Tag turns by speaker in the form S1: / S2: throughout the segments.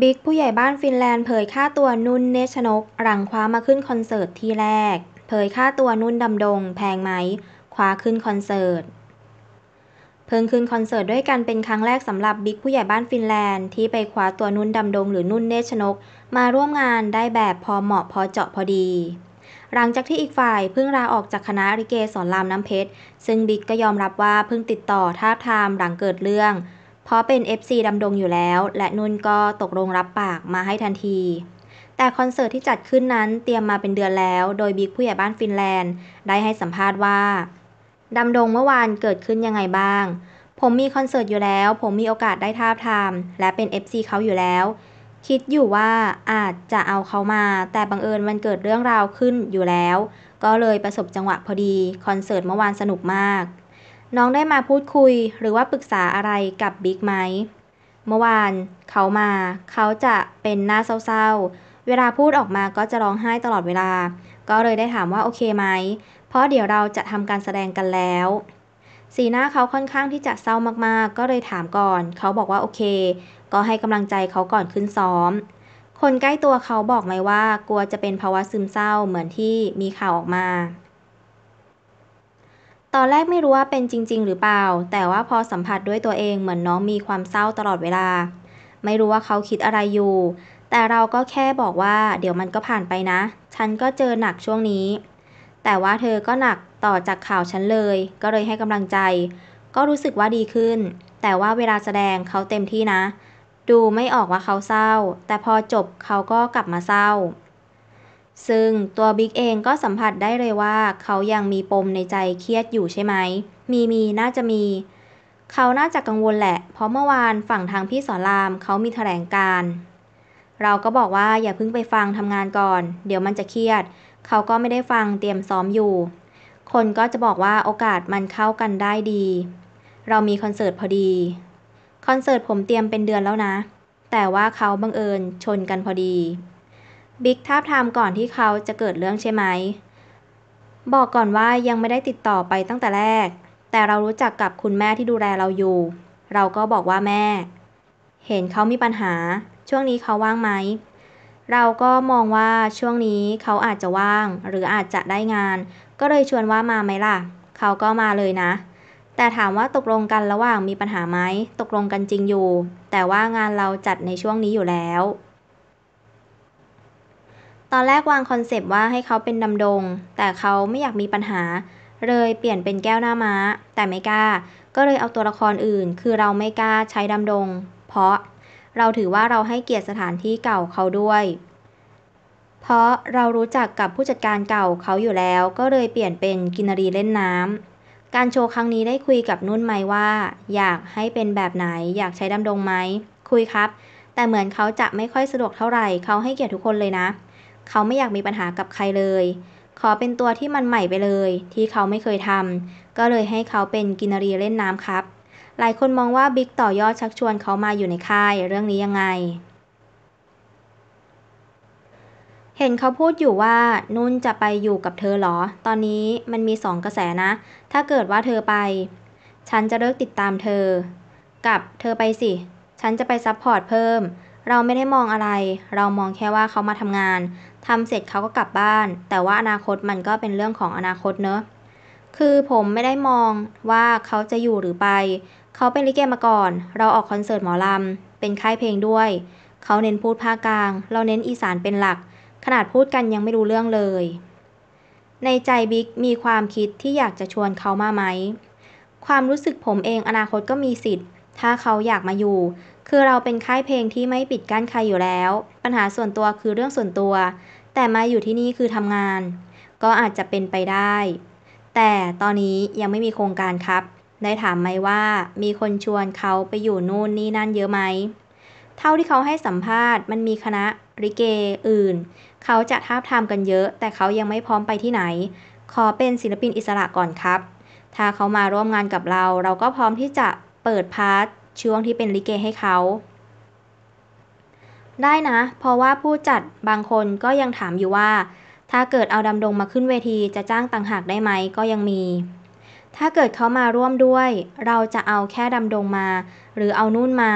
S1: บิ๊กผู้ใหญ่บ้านฟินแลนด์เผยค่าตัวนุ่นเนชนก หลังคว้ามาขึ้นคอนเสิร์ตที่แรก เผยค่าตัวนุ่นดำดง แพงไหมคว้าขึ้นคอนเสิร์ตเพิ่งขึ้นคอนเสิร์ตด้วยกันเป็นครั้งแรกสำหรับบิ๊กผู้ใหญ่บ้านฟินแลนด์ที่ไปคว้าตัวนุ่นดำดงหรือนุ่นเนชนก มาร่วมงานได้แบบพอเหมาะพอเจาะพอดี หลังจากที่อีกฝ่ายเพิ่งลาออกจากคณะริเกสอนรามน้ำเพชรซึ่งบิ๊กก็ยอมรับว่าเพิ่งติดต่อท้าทามหลังเกิดเรื่องเพราะเป็น FC ดำดงอยู่แล้ว และนุ่นก็ตกลงรับปากมาให้ทันที แต่คอนเสิร์ตที่จัดขึ้นนั้นเตรียมมาเป็นเดือนแล้ว โดยบิ๊กผู้ใหญ่บ้านฟินแลนด์ ได้ให้สัมภาษณ์ว่า ดำดงเมื่อวานเกิดขึ้นยังไงบ้าง ผมมีคอนเสิร์ตอยู่แล้ว ผมมีโอกาสได้ท้าทามและเป็น FC เขาอยู่แล้ว คิดอยู่ว่าอาจจะเอาเขามา แต่บังเอิญมันเกิดเรื่องราวขึ้นอยู่แล้ว ก็เลยประสบจังหวะพอดีคอนเสิร์ตเมื่อวานสนุกมากน้องได้มาพูดคุยหรือว่าปรึกษาอะไรกับบิ๊กไหมเมื่อวาน เขามาเขาจะเป็นหน้าเศร้า ๆ เวลาพูดออกมาก็จะร้องไห้ตลอดเวลา ก็เลยได้ถามว่าโอเคไหมเพราะเดี๋ยวเราจะทำการแสดงกันแล้ว สีหน้าเขาค่อนข้างที่จะเศร้ามาก ๆ ก็เลยถามก่อน เขาบอกว่าโอเค ก็ให้กำลังใจเขาก่อนขึ้นซ้อม คนใกล้ตัวเขาบอกไหมว่ากลัวจะเป็นภาวะซึมเศร้าเหมือนที่มีข่าวออกมาตอนแรกไม่รู้ว่าเป็นจริง ๆ หรือเปล่า แต่ว่าพอสัมผัสด้วยตัวเองเหมือนน้องมีความเศร้าตลอดเวลา ไม่รู้ว่าเขาคิดอะไรอยู่ แต่เราก็แค่บอกว่า เดี๋ยวมันก็ผ่านไปนะ ฉันก็เจอหนักช่วงนี้ แต่ว่าเธอก็หนักต่อจากข่าวฉันเลย ก็เลยให้กำลังใจ ก็รู้สึกว่าดีขึ้น แต่ว่าเวลาแสดงเขาเต็มที่นะ ดูไม่ออกว่าเขาเศร้า แต่พอจบเขาก็กลับมาเศร้าซึ่งตัวบิ๊กเองก็สัมผัสได้เลยว่า เขายังมีปมในใจเครียดอยู่ใช่ไหม มีมีน่าจะมี เขาน่าจะกังวลแหละ เพราะเมื่อวานฝั่งทางพี่สอนราม เขามีแถลงการ เราก็บอกว่าอย่าเพิ่งไปฟังทำงานก่อน เดี๋ยวมันจะเครียด เขาก็ไม่ได้ฟังเตรียมซ้อมอยู่ คนก็จะบอกว่าโอกาสมันเข้ากันได้ดี เรามีคอนเสิร์ตพอดี คอนเสิร์ตผมเตรียมเป็นเดือนแล้วนะ แต่ว่าเขาบังเอิญชนกันพอดีบิ๊กทาบทาม ก่อนที่เขาจะเกิดเรื่องใช่ไหม บอกก่อนว่ายังไม่ได้ติดต่อไปตั้งแต่แรก แต่เรารู้จักกับคุณแม่ที่ดูแลเราอยู่ เราก็บอกว่าแม่ เห็นเขามีปัญหา ช่วงนี้เขาว่างไหม เราก็มองว่าช่วงนี้เขาอาจจะว่าง หรืออาจจะได้งาน ก็เลยชวนว่ามาไหมล่ะ เขาก็มาเลยนะ แต่ถามว่าตกลงกันระหว่างมีปัญหาไหม ตกลงกันจริงอยู่ แต่ว่างานเราจัดในช่วงนี้อยู่แล้วตอนแรกวางคอนเซปต์ว่าให้เขาเป็นดำดง แต่เขาไม่อยากมีปัญหา เลยเปลี่ยนเป็นแก้วหน้าม้า แต่ไม่กล้า ก็เลยเอาตัวละครอื่น คือเราไม่กล้าใช้ดำดง เพราะเราถือว่าเราให้เกียรติสถานที่เก่าเขาด้วย เพราะเรารู้จักกับผู้จัดการเก่าเขาอยู่แล้ว ก็เลยเปลี่ยนเป็นกินรีเล่นน้ำ การโชว์ครั้งนี้ได้คุยกับนุ่นไหมว่า อยากให้เป็นแบบไหน อยากใช้ดำดงไหม คุยครับ แต่เหมือนเขาจะไม่ค่อยสะดวกเท่าไหร่เขาให้เกียรติทุกคนเลยนะเขาไม่อยากมีปัญหากับใครเลย ขอเป็นตัวที่มันใหม่ไปเลย ที่เขาไม่เคยทำ ก็เลยให้เขาเป็นกินรีเล่นน้ำครับ หลายคนมองว่าบิ๊กต่อยอดชักชวนเขามาอยู่ในค่ายเรื่องนี้ยังไง เห็นเขาพูดอยู่ว่านุ่นจะไปอยู่กับเธอหรอ ตอนนี้มันมีสองกระแสนะ ถ้าเกิดว่าเธอไป ฉันจะเลิกติดตามเธอ กับเธอไปสิ ฉันจะไปซัพพอร์ตเพิ่ม เราไม่ได้มองอะไร เรามองแค่ว่าเขามาทำงานทำเสร็จเขาก็กลับบ้าน แต่ว่าอนาคตมันก็เป็นเรื่องของอนาคตเนอะ คือผมไม่ได้มองว่าเขาจะอยู่หรือไป เขาเป็นลิเกมาก่อน เราออกคอนเสิร์ตหมอลำเป็นค่ายเพลงด้วย เขาเน้นพูดภาคกลาง เราเน้นอีสานเป็นหลัก ขนาดพูดกันยังไม่รู้เรื่องเลย ในใจบิ๊กมีความคิดที่อยากจะชวนเขามาไหมความรู้สึกผมเองอนาคตก็มีสิทธิ์ถ้าเขาอยากมาอยู่ คือเราเป็นค่ายเพลงที่ไม่ปิดกั้นใครอยู่แล้ว ปัญหาส่วนตัวคือเรื่องส่วนตัว แต่มาอยู่ที่นี่คือทำงาน ก็อาจจะเป็นไปได้ แต่ตอนนี้ยังไม่มีโครงการครับ ได้ถามไหมว่ามีคนชวนเขาไปอยู่นู่นนี่นั่นเยอะไหม เท่าที่เขาให้สัมภาษณ์ มันมีคณะริเกอื่น เขาจะท้าทามกันเยอะ แต่เขายังไม่พร้อมไปที่ไหน ขอเป็นศิลปินอิสระก่อนครับ ถ้าเขามาร่วมงานกับเรา เราก็พร้อมที่จะเปิดพาร์ทช่วงที่เป็นลิเกให้เขาได้นะ เพราะว่าผู้จัดบางคนก็ยังถามอยู่ว่า ถ้าเกิดเอาดำดงมาขึ้นเวทีจะจ้างต่างหากได้ไหมก็ยังมี ถ้าเกิดเขามาร่วมด้วย เราจะเอาแค่ดำดงมา หรือเอานุ่นมา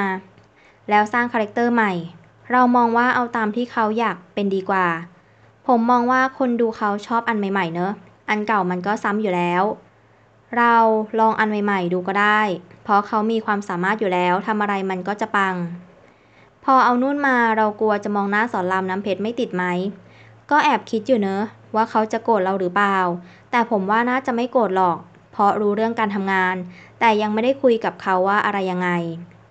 S1: แล้วสร้างคาแรคเตอร์ใหม่ เรามองว่าเอาตามที่เขาอยากเป็นดีกว่า ผมมองว่าคนดูเขาชอบอันใหม่ๆเนอะอันเก่ามันก็ซ้ำอยู่แล้ว เราลองอันใหม่ ๆดูก็ได้เพราะเขามีความสามารถอยู่แล้วทำอะไรมันก็จะปัง พอเอานุ่นมาเรากลัวจะมองหน้าสอนรามน้ำเพชรไม่ติดไหม ก็แอบคิดอยู่เนอะว่าเขาจะโกรธเราหรือเปล่า แต่ผมว่าน่าจะไม่โกรธหรอก เพราะรู้เรื่องการทำงาน แต่ยังไม่ได้คุยกับเขาว่าอะไรยังไง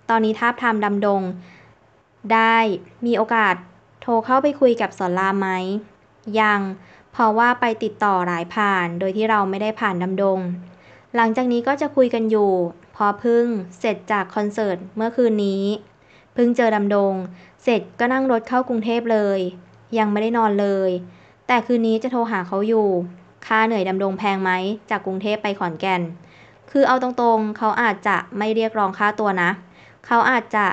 S1: ตอนนี้ท้าทามดำดง ได้มีโอกาส โทรเข้าไปคุยกับสอนรามไหมยัง เพราะว่าไปติดต่อหลายผ่านโดยที่เราไม่ได้ผ่านดำดง หลังจากนี้ก็จะคุยกันอยู่พอพึ่งเสร็จจากคอนเสิร์ตเมื่อคืนนี้พึ่งเจอดำดงเสร็จก็นั่งรถเข้ากรุงเทพเลย ยังไม่ได้นอนเลย แต่คืนนี้จะโทรหาเขาอยู่ ค่าเหนื่อยดำดงแพงไหมจากกรุงเทพไปขอนแก่น คือเอาตรงๆเขาอาจจะไม่เรียกร้องค่าตัวนะ เขาอาจจะ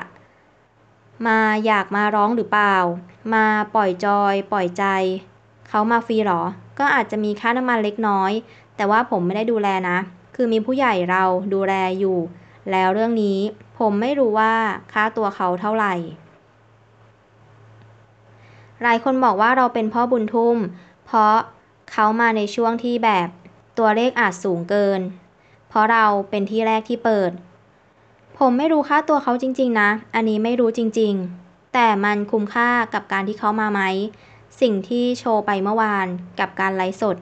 S1: มาอยากมาร้องหรือเปล่า มาปล่อยจอย ปล่อยใจ เขามาฟรีหรอ ก็อาจจะมีค่าน้ำมันเล็กน้อย แต่ว่าผมไม่ได้ดูแลนะคือมีผู้ใหญ่เราดูแลอยู่แล้วเรื่องนี้ผมไม่รู้ว่าค่าตัวเขาเท่าไหร่หลายคนบอกว่าเราเป็นพ่อบุญทุ่ม เพราะเขามาในช่วงที่แบบตัวเลขอาจสูงเกิน เพราะเราเป็นที่แรกที่เปิด ผมไม่รู้ค่าตัวเขาจริงๆ นะ อันนี้ไม่รู้จริงๆ แต่มันคุ้มค่ากับการที่เขามาไหมสิ่งที่โชว์ไปเมื่อวานกับการไลฟ์สด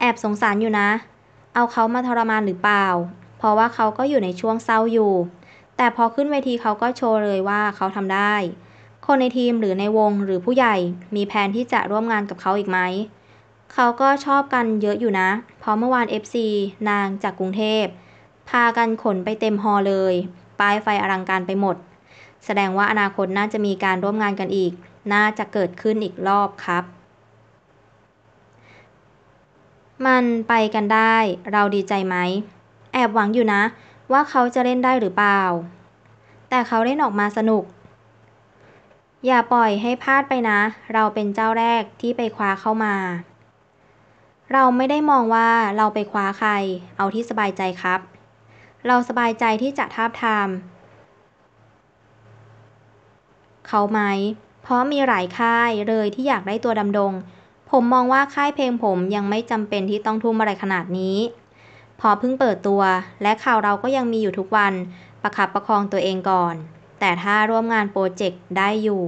S1: แอบสงสารอยู่นะเอาเขามาทรมานหรือเปล่า เพราะว่าเขาก็อยู่ในช่วงเศร้าอยู่ แต่พอขึ้นเวทีเขาก็โชว์เลยว่าเขาทำได้ คนในทีมหรือในวงหรือผู้ใหญ่มีแผนที่จะร่วมงานกับเขาอีกไหม เขาก็ชอบกันเยอะอยู่นะ เพราะเมื่อวาน FC นางจากกรุงเทพพากันขนไปเต็มฮอลเลย ป้ายไฟอลังการไปหมด แสดงว่าอนาคตน่าจะมีการร่วมงานกันอีก น่าจะเกิดขึ้นอีกรอบครับมันไปกันได้ เราดีใจไหม แอบหวังอยู่นะว่าเขาจะเล่นได้หรือเปล่า แต่เขาเล่นออกมาสนุก อย่าปล่อยให้พลาดไปนะ เราเป็นเจ้าแรกที่ไปคว้าเข้ามา เราไม่ได้มองว่าเราไปคว้าใคร เอาที่สบายใจครับ เราสบายใจที่จะท้าทามเขาไหม เพราะมีหลายค่ายเลยที่อยากได้ตัวดำดงผมมองว่าค่ายเพลงผมยังไม่จำเป็นที่ต้องทุ่มอะไรขนาดนี้ พอเพิ่งเปิดตัว และข่าวเราก็ยังมีอยู่ทุกวัน ประคับประคองตัวเองก่อน แต่ถ้าร่วมงานโปรเจกต์ได้อยู่